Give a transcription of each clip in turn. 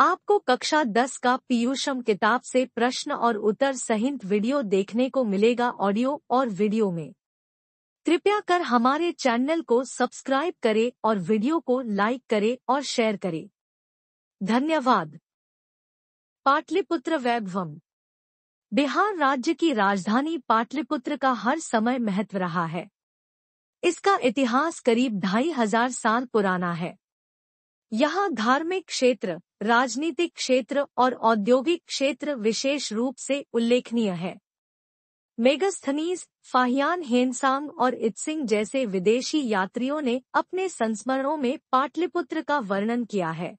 आपको कक्षा 10 का पीयूषम किताब से प्रश्न और उत्तर सहित वीडियो देखने को मिलेगा ऑडियो और वीडियो में कृपया कर हमारे चैनल को सब्सक्राइब करें और वीडियो को लाइक करें और शेयर करें धन्यवाद पाटलिपुत्र वैभवम बिहार राज्य की राजधानी पाटलिपुत्र का हर समय महत्व रहा है इसका इतिहास करीब ढाई हजार साल पुराना है यहाँ धार्मिक क्षेत्र राजनीतिक क्षेत्र और औद्योगिक क्षेत्र विशेष रूप से उल्लेखनीय है मेगस्थनीज फाहियान हेनसांग और इत्सिंग जैसे विदेशी यात्रियों ने अपने संस्मरणों में पाटलिपुत्र का वर्णन किया है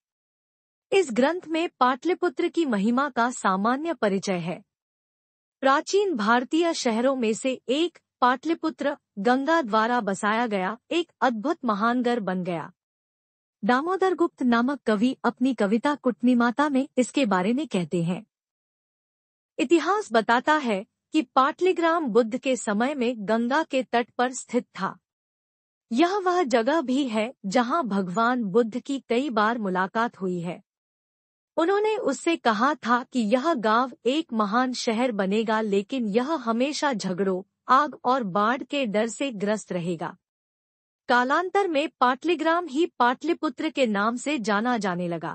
इस ग्रंथ में पाटलिपुत्र की महिमा का सामान्य परिचय है प्राचीन भारतीय शहरों में से एक पाटलिपुत्र गंगा द्वारा बसाया गया एक अद्भुत महानगर बन गया दामोदर गुप्त नामक कवि अपनी कविता कुटनी माता में इसके बारे में कहते हैं इतिहास बताता है कि पाटलिग्राम बुद्ध के समय में गंगा के तट पर स्थित था यह वह जगह भी है जहां भगवान बुद्ध की कई बार मुलाकात हुई है उन्होंने उससे कहा था कि यह गांव एक महान शहर बनेगा लेकिन यह हमेशा झगड़ों आग और बाढ़ के डर से ग्रस्त रहेगा कालांतर में पाटलिग्राम ही पाटलिपुत्र के नाम से जाना जाने लगा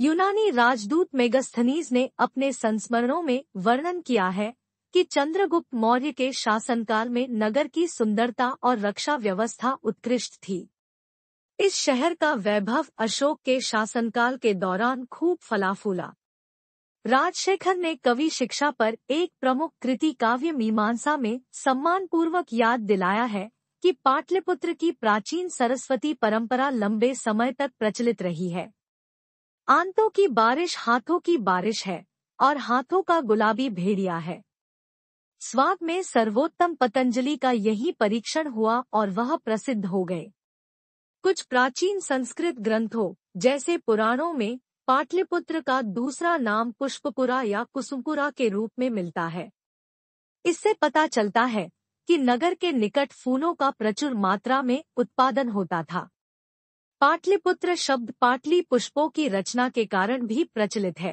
यूनानी राजदूत मेगस्थनीज ने अपने संस्मरणों में वर्णन किया है कि चंद्रगुप्त मौर्य के शासनकाल में नगर की सुंदरता और रक्षा व्यवस्था उत्कृष्ट थी इस शहर का वैभव अशोक के शासनकाल के दौरान खूब फलाफूला राजशेखर ने कवि शिक्षा पर एक प्रमुख कृति काव्य मीमांसा में सम्मानपूर्वक याद दिलाया है कि पाटलिपुत्र की प्राचीन सरस्वती परंपरा लंबे समय तक प्रचलित रही है आंतों की बारिश हाथों की बारिश है और हाथों का गुलाबी भेड़िया है स्वाद में सर्वोत्तम पतंजलि का यही परीक्षण हुआ और वह प्रसिद्ध हो गए कुछ प्राचीन संस्कृत ग्रंथों जैसे पुराणों में पाटलिपुत्र का दूसरा नाम पुष्पपुरा या कुसुमपुरा के रूप में मिलता है इससे पता चलता है कि नगर के निकट फूलों का प्रचुर मात्रा में उत्पादन होता था पाटलिपुत्र शब्द पाटली पुष्पों की रचना के कारण भी प्रचलित है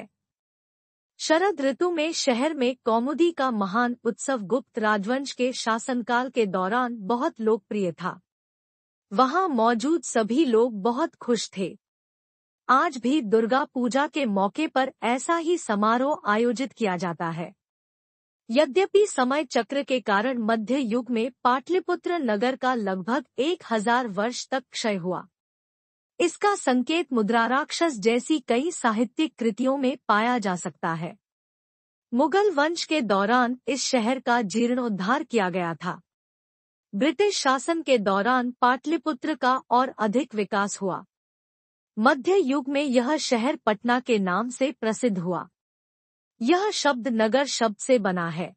शरद ऋतु में शहर में कौमुदी का महान उत्सव गुप्त राजवंश के शासनकाल के दौरान बहुत लोकप्रिय था वहां मौजूद सभी लोग बहुत खुश थे आज भी दुर्गा पूजा के मौके पर ऐसा ही समारोह आयोजित किया जाता है यद्यपि समय चक्र के कारण मध्य युग में पाटलिपुत्र नगर का लगभग एक हजार वर्ष तक क्षय हुआ इसका संकेत मुद्राराक्षस जैसी कई साहित्यिक कृतियों में पाया जा सकता है मुगल वंश के दौरान इस शहर का जीर्णोद्धार किया गया था ब्रिटिश शासन के दौरान पाटलिपुत्र का और अधिक विकास हुआ मध्य युग में यह शहर पटना के नाम से प्रसिद्ध हुआ यह शब्द नगर शब्द से बना है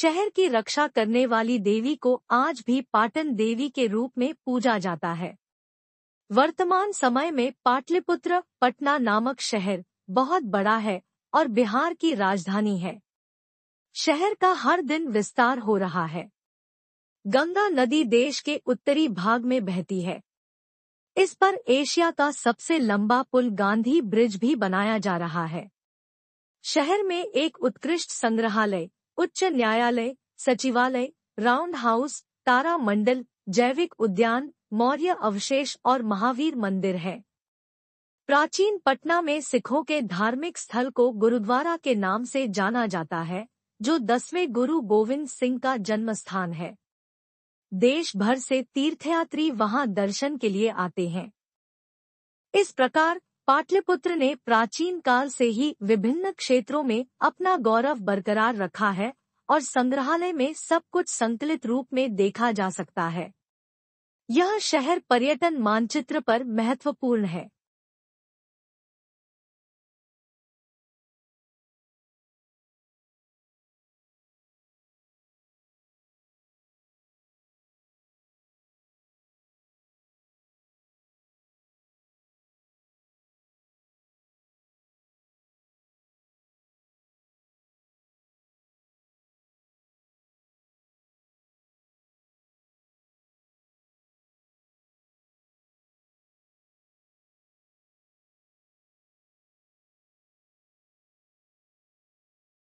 शहर की रक्षा करने वाली देवी को आज भी पाटन देवी के रूप में पूजा जाता है वर्तमान समय में पाटलिपुत्र पटना नामक शहर बहुत बड़ा है और बिहार की राजधानी है शहर का हर दिन विस्तार हो रहा है गंगा नदी देश के उत्तरी भाग में बहती है इस पर एशिया का सबसे लंबा पुल गांधी ब्रिज भी बनाया जा रहा है शहर में एक उत्कृष्ट संग्रहालय उच्च न्यायालय सचिवालय राउंड हाउस तारा मंडल जैविक उद्यान मौर्य अवशेष और महावीर मंदिर है प्राचीन पटना में सिखों के धार्मिक स्थल को गुरुद्वारा के नाम से जाना जाता है जो दसवें गुरु गोविंद सिंह का जन्म स्थान है देश भर से तीर्थयात्री वहां दर्शन के लिए आते हैं इस प्रकार पाटलिपुत्र ने प्राचीन काल से ही विभिन्न क्षेत्रों में अपना गौरव बरकरार रखा है और संग्रहालय में सब कुछ संकलित रूप में देखा जा सकता है यह शहर पर्यटन मानचित्र पर महत्वपूर्ण है